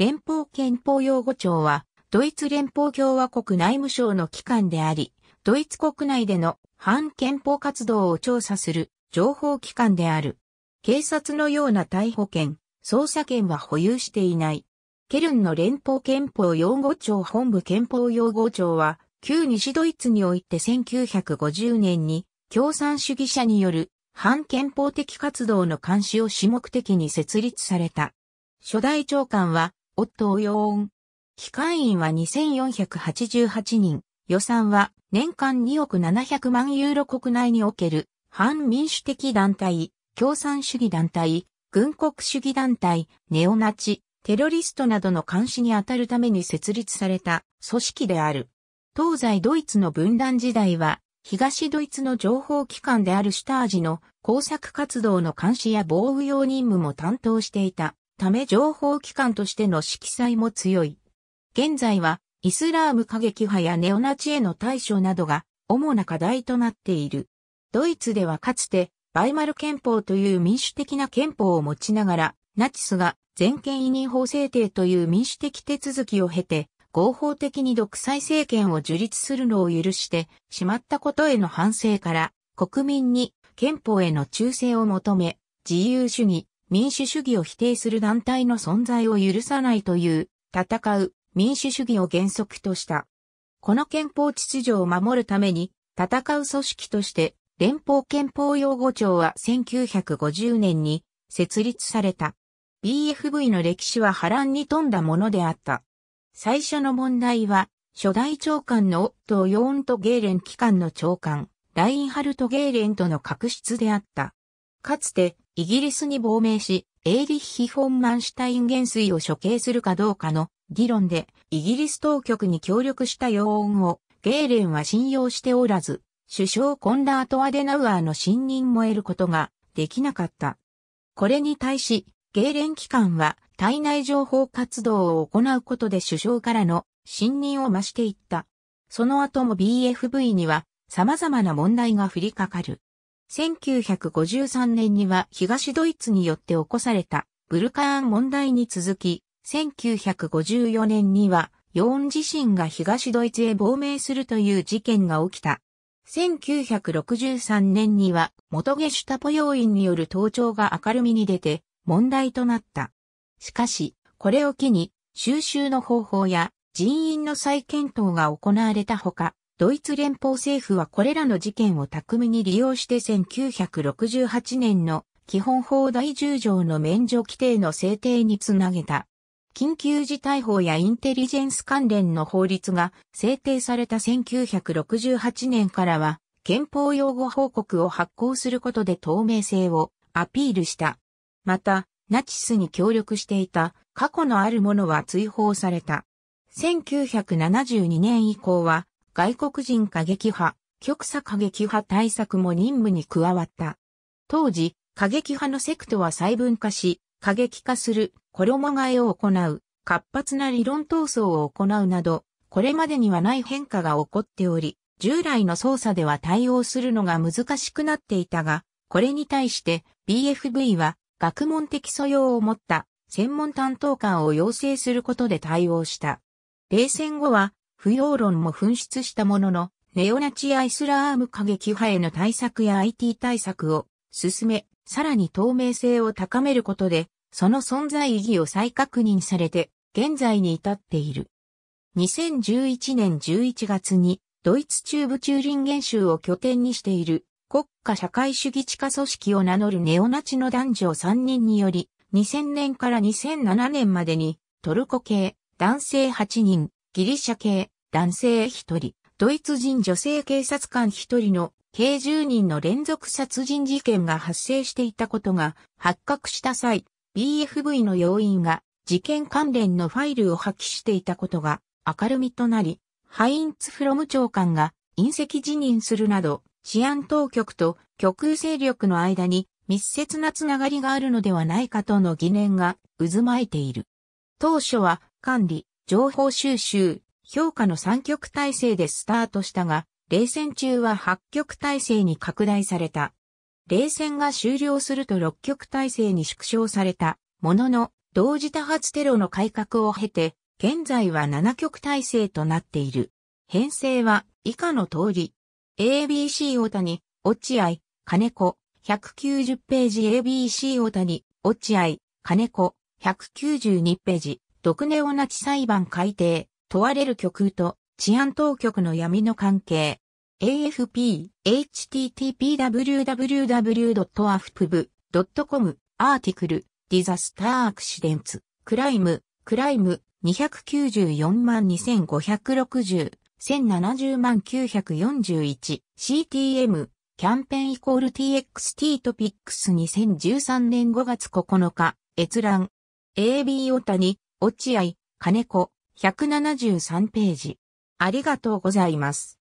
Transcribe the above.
連邦憲法擁護庁は、ドイツ連邦共和国内務省の機関であり、ドイツ国内での反憲法活動を調査する情報機関である。警察のような逮捕権、捜査権は保有していない。ケルンの連邦憲法擁護庁本部憲法擁護庁は、旧西ドイツにおいて1950年に共産主義者による反憲法的活動の監視を主目的に設立された。初代長官はおっとーーん。機関員は2488人。予算は年間2億700万ユーロ国内における反民主的団体、共産主義団体、軍国主義団体、ネオナチ、テロリストなどの監視に当たるために設立された組織である。東西ドイツの分断時代は、東ドイツの情報機関であるシュタージの工作活動の監視や防御用任務も担当していた。ため情報機関としての色彩も強い。現在は、イスラーム過激派やネオナチへの対処などが主な課題となっている。ドイツではかつて、バイマル憲法という民主的な憲法を持ちながら、ナチスが全権委任法制定という民主的手続きを経て、合法的に独裁政権を樹立するのを許してしまったことへの反省から、国民に憲法への忠誠を求め、自由主義、民主主義を否定する団体の存在を許さないという、戦う民主主義を原則とした。この憲法秩序を守るために、戦う組織として、連邦憲法擁護庁は1950年に設立された。BFV の歴史は波乱に富んだものであった。最初の問題は、初代長官のオットー・ヨーント・ゲーレン機関の長官、ラインハルト・ゲーレンとの確執であった。かつて、イギリスに亡命し、エーリッヒ・フォン・マンシュタイン元帥を処刑するかどうかの議論で、イギリス当局に協力した要因を、ゲーレンは信用しておらず、首相コンラート・アデナウアーの信任も得ることができなかった。これに対し、ゲーレン機関は体内情報活動を行うことで首相からの信任を増していった。その後も BFV には様々な問題が降りかかる。1953年には東ドイツによって起こされたブルカーン問題に続き、1954年にはヨーン自身が東ドイツへ亡命するという事件が起きた。1963年には元ゲシュタポ要員による盗聴が明るみに出て問題となった。しかし、これを機に収集の方法や人員の再検討が行われたほか、ドイツ連邦政府はこれらの事件を巧みに利用して1968年の基本法第10条の免除規定の制定につなげた。緊急事態法やインテリジェンス関連の法律が制定された1968年からは、憲法用語報告を発行することで透明性をアピールした。また、ナチスに協力していた過去のあるものは追放された。1972年以降は外国人過激派、極左過激派対策も任務に加わった。当時、過激派のセクトは細分化し、過激化する、衣替えを行う、活発な理論闘争を行うなど、これまでにはない変化が起こっており、従来の操作では対応するのが難しくなっていたが、これに対して BFV は学問的素養を持った専門担当官を要請することで対応した。冷戦後は不要論も紛失したものの、ネオナチアイスラーム過激派への対策や IT 対策を進め、さらに透明性を高めることで、その存在意義を再確認されて、現在に至っている。2011年11月に、ドイツ中部チューリンゲン州を拠点にしている、国家社会主義地下組織を名乗るネオナチの男女3人により、2000年から2007年までに、トルコ系、男性8人、ギリシャ系、男性一人、ドイツ人女性警察官一人の計10人の連続殺人事件が発生していたことが発覚した際、BFV の要員が事件関連のファイルを破棄していたことが明るみとなり、ハインツ・フロム長官が隕石辞任するなど、治安当局と極右勢力の間に密接なつながりがあるのではないかとの疑念が渦巻いている。当初は管理、情報収集、評価の3極体制でスタートしたが、冷戦中は8極体制に拡大された。冷戦が終了すると6極体制に縮小されたものの、同時多発テロの改革を経て、現在は7極体制となっている。編成は以下の通り。ABC 大谷、落合、金子、190ページ ABC 大谷、落合、金子、192ページ、毒ネオナチ裁判改定、問われる極右と治安当局の闇の関係。AFP、http://www.afpb.com、アーティクル、ディザスターアクシデンツ、クライム、クライム、294万2560、1070万941、CTM、キャンペーンイコール TXT トピックス2013年5月9日、閲覧。AB 大谷、落合、金子、173ページ。ありがとうございます。